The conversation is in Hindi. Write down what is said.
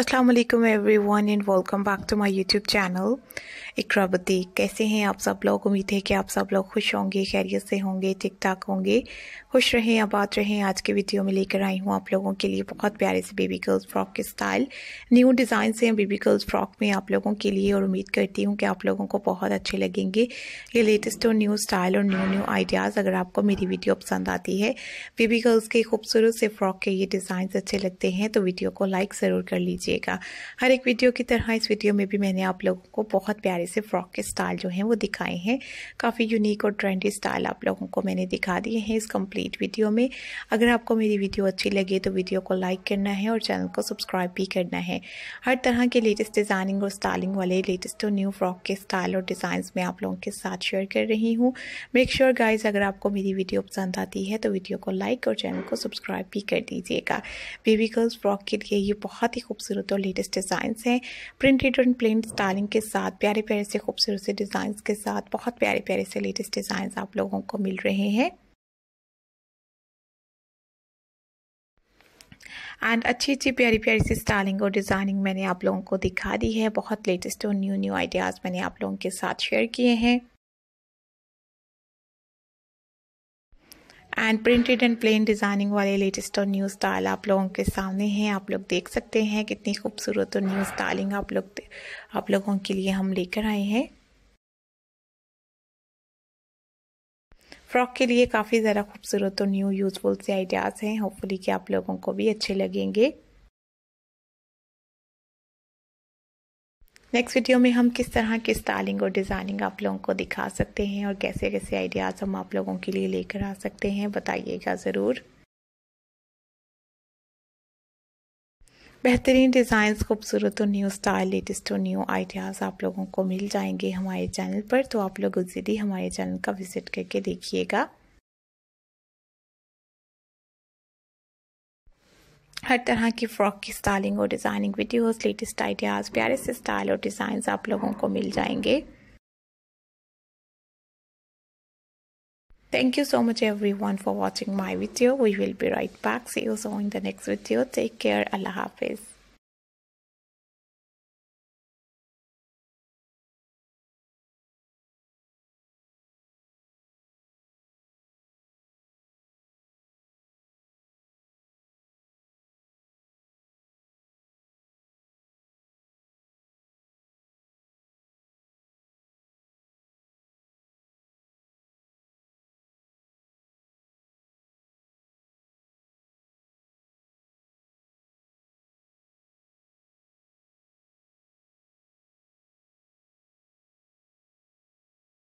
Aslam everyone and welcome back to my YouTube channel Iqra कैसे हैं आप सब लोग उम्मीद है कि आप सब लोग खुश होंगे खैरियत से होंगे ठीक ठाक होंगे खुश रहें आबाद रहें आज के वीडियो में लेकर आई हूँ आप लोगों के लिए बहुत प्यारे से बेबी गर्ल्स फ्रॉक के स्टाइल न्यू डिज़ाइन से बेबी गर्ल्स फ्रॉक में आप लोगों के लिए और उम्मीद करती हूँ कि आप लोगों को बहुत अच्छे लगेंगे ये लेटेस्ट और न्यू स्टाइल और न्यू न्यू आइडियाज़ अगर आपको मेरी वीडियो पसंद आती है बेबी गर्ल्स के खूबसूरत से फ्रॉक के ये डिज़ाइन अच्छे लगते हैं तो वीडियो को लाइक ज़रूर कर लीजिए कीजिएगा हर एक वीडियो की तरह इस वीडियो में भी मैंने आप लोगों को बहुत प्यारे से फ्रॉक के स्टाइल जो हैं वो दिखाए हैं काफ़ी यूनिक और ट्रेंडी स्टाइल आप लोगों को मैंने दिखा दिए हैं इस कंप्लीट वीडियो में अगर आपको मेरी वीडियो अच्छी लगे तो वीडियो को लाइक करना है और चैनल को सब्सक्राइब भी करना है हर तरह के लेटेस्ट डिज़ाइनिंग और स्टाइलिंग वाले लेटेस्ट और न्यू फ्रॉक के स्टाइल और डिजाइन मैं आप लोगों के साथ शेयर कर रही हूँ मेक श्योर गाइज अगर आपको मेरी वीडियो पसंद आती है तो वीडियो को लाइक और चैनल को सब्सक्राइब भी कर दीजिएगा बेबी गर्ल्स फ्रॉक के लिए ये बहुत ही खूबसूरत खूबसूरत और लेटेस्ट डिज़ाइंस हैं प्रिंटेड एंड प्लेन स्टाइलिंग के साथ प्यारे प्यारे से खूबसूरत से डिज़ाइंस के साथ बहुत प्यारे प्यारे से लेटेस्ट डिज़ाइंस आप लोगों को मिल रहे हैं एंड अच्छी अच्छी प्यारी प्यारी सी स्टाइलिंग और डिज़ाइनिंग मैंने आप लोगों को दिखा दी है बहुत लेटेस्ट और न्यू न्यू आइडियाज़ मैंने आप लोगों के साथ शेयर किए हैं and printed and plain designing वाले लेटेस्ट और न्यू स्टाइल आप लोगों के सामने हैं आप लोग देख सकते हैं कितनी खूबसूरत और न्यू स्टाइलिंग आप लोग आप लोगों के लिए हम लेकर आए हैं फ्रॉक के लिए काफ़ी ज़्यादा खूबसूरत और न्यू यूज़फुल से आइडियाज़ हैं होपफुली कि आप लोगों को भी अच्छे लगेंगे नेक्स्ट वीडियो में हम किस तरह की स्टाइलिंग और डिज़ाइनिंग आप लोगों को दिखा सकते हैं और कैसे कैसे आइडियाज़ हम आप लोगों के लिए लेकर आ सकते हैं बताइएगा ज़रूर बेहतरीन डिज़ाइंस खूबसूरत और न्यू स्टाइल लेटेस्ट और न्यू आइडियाज़ आप लोगों को मिल जाएंगे हमारे चैनल पर तो आप लोग उसी हमारे चैनल का विज़िट करके देखिएगा हर तरह की फ्रॉक की स्टाइलिंग और डिजाइनिंग वीडियोस लेटेस्ट आइडियाज प्यारे से स्टाइल और डिजाइन आप लोगों को मिल जाएंगे thank you so much everyone for watching my video we will be right back see you so in the next video take care अल्लाह हाफिज